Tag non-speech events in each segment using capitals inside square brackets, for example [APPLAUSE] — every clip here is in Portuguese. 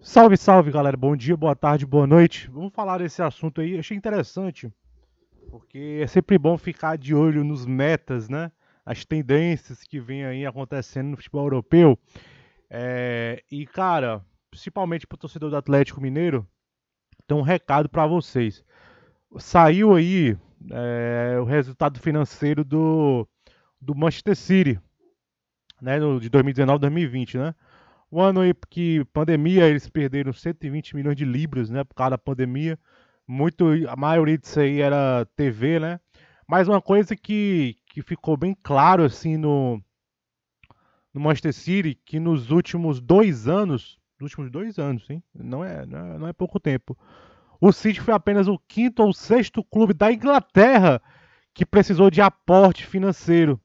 Salve, salve, galera. Bom dia, boa tarde, boa noite. Vamos falar desse assunto aí. Achei interessante, porque é sempre bom ficar de olho nos metas, né? As tendências que vem aí acontecendo no futebol europeu. É... E, cara, principalmente pro torcedor do Atlético Mineiro, tem um recado para vocês. Saiu aí é... o resultado financeiro do, do Manchester City, né? No... De 2019-2020, né? Um ano aí que pandemia, eles perderam 120 milhões de libras, né? Por causa da pandemia. Muito, a maioria disso aí era TV, né? Mas uma coisa que, que ficou bem claro, assim, no, no Manchester City, que nos últimos dois anos, nos últimos dois anos, hein? Não é, não é, não é pouco tempo. O City foi apenas o quinto ou sexto clube da Inglaterra que precisou de aporte financeiro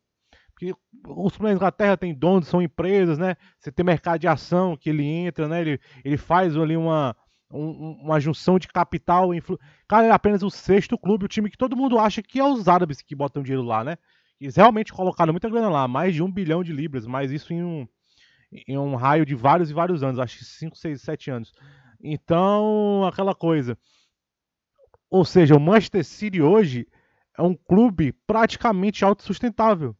os planetas da Terra têm donos, são empresas, né? Você tem mercado de ação que ele entra, né? Ele, ele faz ali uma, um, uma junção de capital. Influ... Cara, é apenas o sexto clube, o time que todo mundo acha que é os árabes que botam dinheiro lá, né? Eles realmente colocaram muita grana lá, mais de um bilhão de libras, mas isso em um, em um raio de vários e vários anos, acho que 5, 6, 7 anos. Então, aquela coisa. Ou seja, o Manchester City hoje é um clube praticamente autossustentável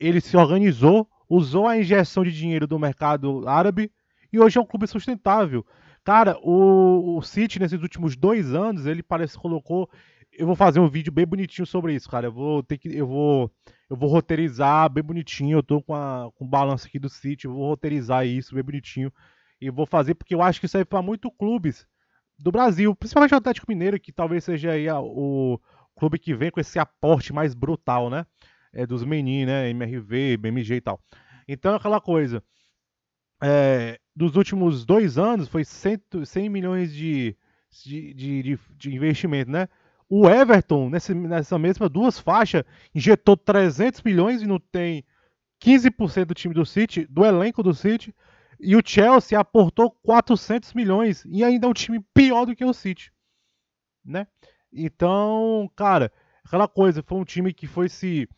ele se organizou, usou a injeção de dinheiro do mercado árabe e hoje é um clube sustentável. Cara, o, o City nesses últimos dois anos, ele parece que colocou. Eu vou fazer um vídeo bem bonitinho sobre isso, cara. Eu vou ter que. Eu vou, eu vou roteirizar bem bonitinho. Eu tô com, a, com o balanço aqui do City, eu vou roteirizar isso bem bonitinho. E vou fazer, porque eu acho que serve para muitos clubes do Brasil, principalmente o Atlético Mineiro, que talvez seja aí a, o clube que vem com esse aporte mais brutal, né? é, dos meninos, né? MRV, BMG e tal. Então, é aquela coisa. É, dos últimos dois anos, foi 100, milhões de, de, de, de, investimento, né? O Everton, nessa, nessa mesma duas faixas, injetou 300 milhões e não tem 15% do time do City, do elenco do City. E o Chelsea aportou 400 milhões e ainda é um time pior do que o City, né? Então, cara, aquela coisa, foi um time que foi se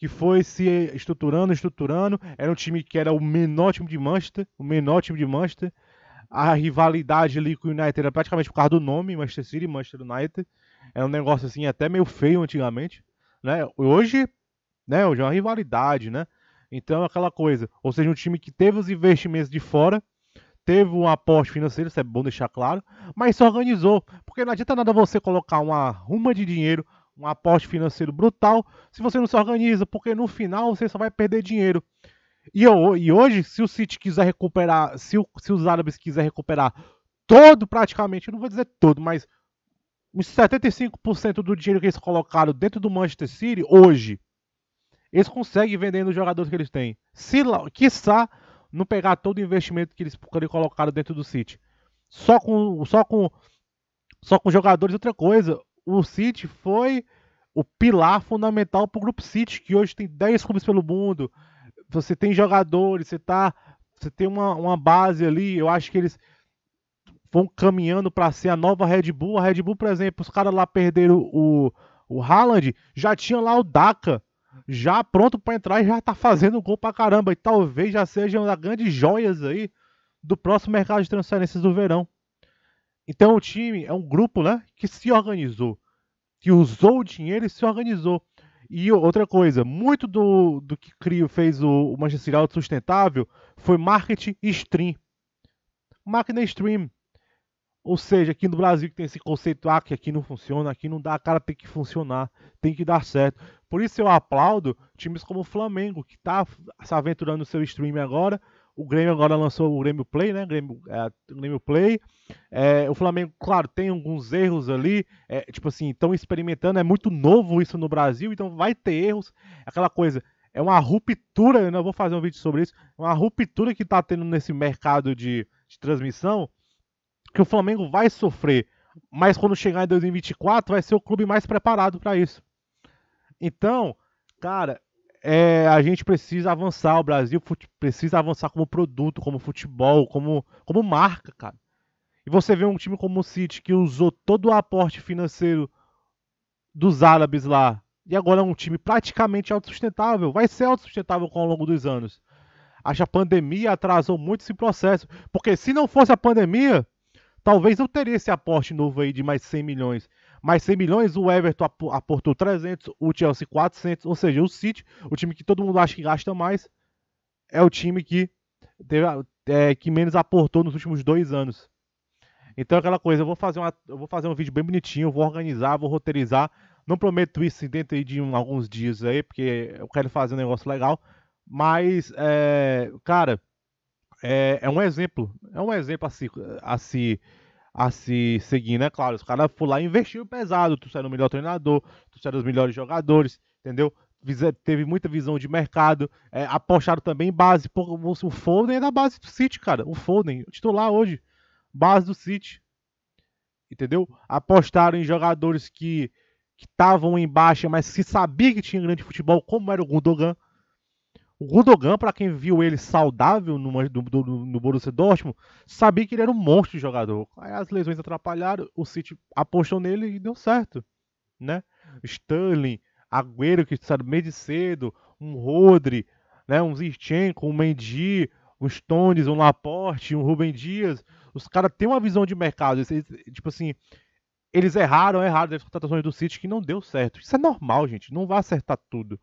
que foi se estruturando, estruturando. Era um time que era o menor time de Manchester, o menor time de Manchester. A rivalidade ali com o United era praticamente por causa do nome, Manchester City e Manchester United. Era é um negócio assim até meio feio antigamente, né? Hoje, né, hoje é uma rivalidade, né? Então é aquela coisa, ou seja, um time que teve os investimentos de fora, teve um aporte financeiro, isso é bom deixar claro, mas se organizou, porque não adianta nada você colocar uma ruma de dinheiro um aporte financeiro brutal se você não se organiza, porque no final você só vai perder dinheiro. E, eu, e hoje, se o City quiser recuperar, se, o, se os árabes quiser recuperar todo, praticamente, não vou dizer todo, mas uns 75% do dinheiro que eles colocaram dentro do Manchester City, hoje, eles conseguem vendendo os jogadores que eles têm. Se, quiçá, não pegar todo o investimento que eles, que eles colocaram dentro do City. Só com, só com, só com jogadores, outra coisa o City foi o pilar fundamental para o Grupo City, que hoje tem 10 clubes pelo mundo. Você tem jogadores, você, tá, você tem uma, uma base ali. Eu acho que eles vão caminhando para ser a nova Red Bull. A Red Bull, por exemplo, os caras lá perderam o, o Haaland, já tinha lá o Daka, já pronto para entrar e já tá fazendo gol para caramba. E talvez já seja uma das grandes joias aí do próximo mercado de transferências do verão. Então o time é um grupo né, que se organizou que usou o dinheiro e se organizou. E outra coisa, muito do, do que Crio fez o, o Manchester Auto sustentável foi marketing stream. Máquina stream. Ou seja, aqui no Brasil que tem esse conceito, ah, que aqui não funciona, aqui não dá, cara, tem que funcionar, tem que dar certo. Por isso eu aplaudo times como o Flamengo, que está se aventurando no seu stream agora, o Grêmio agora lançou o Grêmio Play, né? Grêmio, é, Grêmio Play. É, o Flamengo, claro, tem alguns erros ali. É, tipo assim, estão experimentando. É muito novo isso no Brasil, então vai ter erros. Aquela coisa. É uma ruptura, eu não vou fazer um vídeo sobre isso. É uma ruptura que está tendo nesse mercado de, de transmissão. Que o Flamengo vai sofrer. Mas quando chegar em 2024, vai ser o clube mais preparado para isso. Então, cara, é, a gente precisa avançar, o Brasil precisa avançar como produto, como futebol, como, como marca, cara. E você vê um time como o City que usou todo o aporte financeiro dos árabes lá e agora é um time praticamente autossustentável, vai ser autossustentável ao longo dos anos. Acho que a pandemia atrasou muito esse processo, porque se não fosse a pandemia, talvez eu teria esse aporte novo aí de mais 100 milhões mais 100 milhões, o Everton aportou 300, o Chelsea 400, ou seja, o City, o time que todo mundo acha que gasta mais, é o time que, teve, é, que menos aportou nos últimos dois anos. Então aquela coisa, eu vou fazer, uma, eu vou fazer um vídeo bem bonitinho, vou organizar, vou roteirizar. Não prometo isso dentro de um, alguns dias aí, porque eu quero fazer um negócio legal. Mas, é, cara, é, é, um exemplo, é um exemplo a se, a se a se seguir, né? Claro, os caras foram lá e investiram pesado, trouxeram o melhor treinador, tu trouxeram os melhores jogadores, entendeu? Teve muita visão de mercado, é, apostaram também em base. o Foden é da base do City, cara. O Foden, titular hoje, base do City. Entendeu? Apostaram em jogadores que estavam em baixa, mas se sabia que tinha grande futebol, como era o Gundogan, o Rudogan, para quem viu ele saudável no, no Borussia Dortmund, sabia que ele era um monstro de jogador. Aí as lesões atrapalharam, o City apostou nele e deu certo. Né? Sterling, Agüero, que saiu meio de cedo, um Rodri, né? um Zichenko, um Mendy, um Stones, um Laporte, um Rubem Dias. Os caras têm uma visão de mercado. Eles, tipo assim, eles erraram, erraram das contratações do City que não deu certo. Isso é normal, gente. Não vai acertar tudo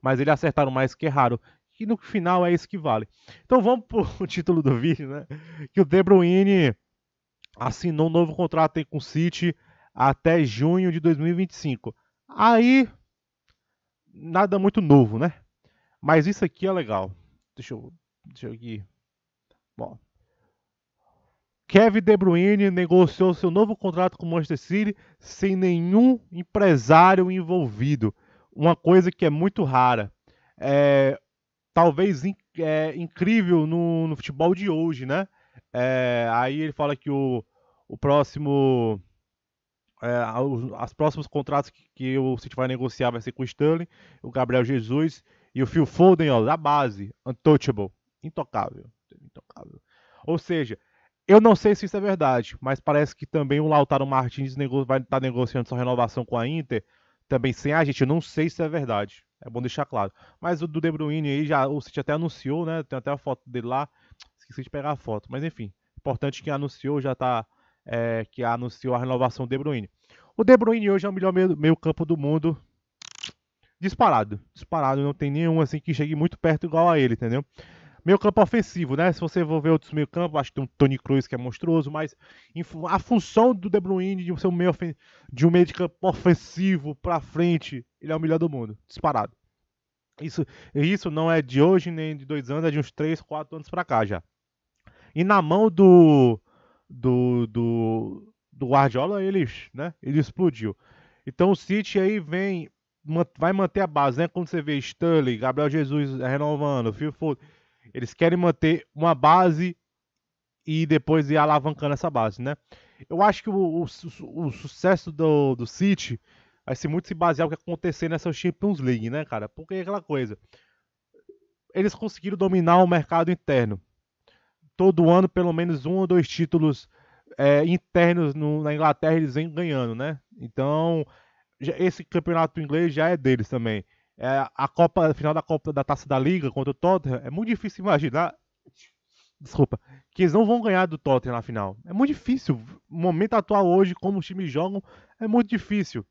mas eles acertaram mais que erraram que no final é isso que vale. Então vamos pro [LAUGHS] título do vídeo, né? Que o De Bruyne assinou um novo contrato com o City até junho de 2025. Aí nada muito novo, né? Mas isso aqui é legal. Deixa eu, deixa eu aqui. Bom. Kevin De Bruyne negociou seu novo contrato com o Manchester City sem nenhum empresário envolvido. Uma coisa que é muito rara. É, talvez é, incrível no, no, futebol de hoje, né? É, aí ele fala que o, o próximo. É, os, as próximos contratos que, que o City vai negociar vai ser com o Sterling, o Gabriel Jesus e o Phil Foden, ó, da base, untouchable, intocável, intocável. Ou seja, eu não sei se isso é verdade, mas parece que também o Lautaro Martins vai estar tá negociando sua renovação com a Inter, também sem a gente. Eu não sei se é verdade. É bom deixar claro. Mas o do De Bruyne aí, já, o City até anunciou, né? Tem até a foto dele lá. Esqueci de pegar a foto. Mas enfim, importante que anunciou, já tá. É, que anunciou a renovação do De Bruyne. O De Bruyne hoje é o melhor meio, meio campo do mundo. Disparado. Disparado. Não tem nenhum assim que chegue muito perto igual a ele, entendeu? meio campo ofensivo, né? Se você for ver outros meio campo, acho que tem um Tony Cruz que é monstruoso, mas a função do De Bruyne de, ser um meio de um meio de campo ofensivo para frente, ele é o melhor do mundo, disparado. Isso, isso não é de hoje nem de dois anos, é de uns três, quatro anos para cá já. E na mão do do, do, do Guardiola, ele, né, ele explodiu. Então o City aí vem vai manter a base, né? Quando você vê Sterling, Gabriel Jesus renovando, Phil Foden eles querem manter uma base e depois ir alavancando essa base, né? Eu acho que o, o, o sucesso do, do City vai ser muito se basear no que aconteceu nessa Champions League, né, cara? Porque é aquela coisa. Eles conseguiram dominar o mercado interno. Todo ano, pelo menos um ou dois títulos é, internos no, na Inglaterra eles vêm ganhando, né? Então, já, esse campeonato inglês já é deles também. É, a Copa, final da Copa da Taça da Liga contra o Tottenham, é muito difícil imaginar. Desculpa, que eles não vão ganhar do Tottenham na final. É muito difícil. O momento atual hoje, como os times jogam, é muito difícil.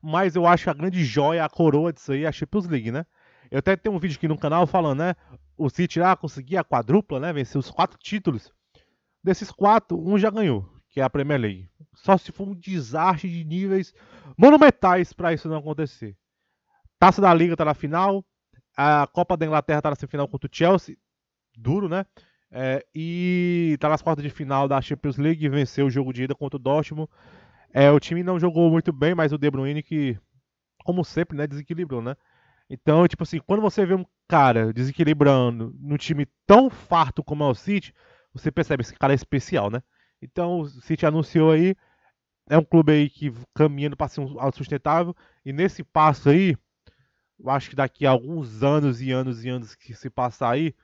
Mas eu acho a grande joia, a coroa disso aí é a Champions League, né? Eu até tenho um vídeo aqui no canal falando, né? O City lá conseguir a quadrupla, né? vencer os quatro títulos. Desses quatro, um já ganhou, que é a Premier League. Só se for um desastre de níveis monumentais para isso não acontecer. Taça da Liga tá na final. A Copa da Inglaterra tá na semifinal contra o Chelsea. Duro, né? É, e tá nas quartas de final da Champions League. Venceu o jogo de ida contra o Dortmund. É, o time não jogou muito bem, mas o De Bruyne que, como sempre, né, desequilibrou, né? Então, tipo assim, quando você vê um cara desequilibrando no time tão farto como é o City, você percebe esse cara é especial, né? Então, o City anunciou aí, é um clube aí que caminhando para ser um, algo sustentável, e nesse passo aí, eu acho que daqui a alguns anos e anos e anos que se passar aí,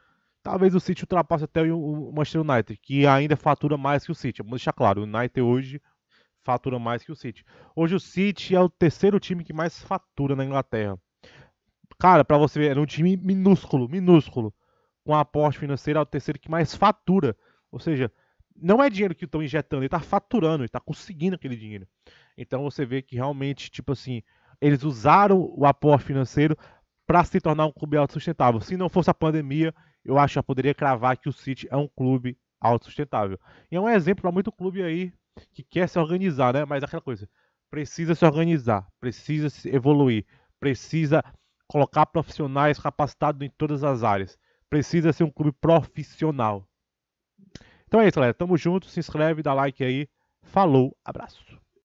talvez o City ultrapasse até o Manchester United, que ainda fatura mais que o City. Vamos deixar claro, o United hoje fatura mais que o City. Hoje o City é o terceiro time que mais fatura na Inglaterra. Cara, para você ver, era é um time minúsculo, minúsculo. Com aporte financeiro, é o terceiro que mais fatura. Ou seja, não é dinheiro que estão injetando, ele está faturando, ele está conseguindo aquele dinheiro. Então você vê que realmente, tipo assim, eles usaram o apoio financeiro para se tornar um clube autossustentável. Se não fosse a pandemia, eu acho que eu poderia cravar que o City é um clube autossustentável. E é um exemplo para muito clube aí que quer se organizar, né? Mas é aquela coisa, precisa se organizar, precisa se evoluir, precisa colocar profissionais capacitados em todas as áreas. Precisa ser um clube profissional. Então é isso, galera. Tamo junto. Se inscreve, dá like aí. Falou, abraço.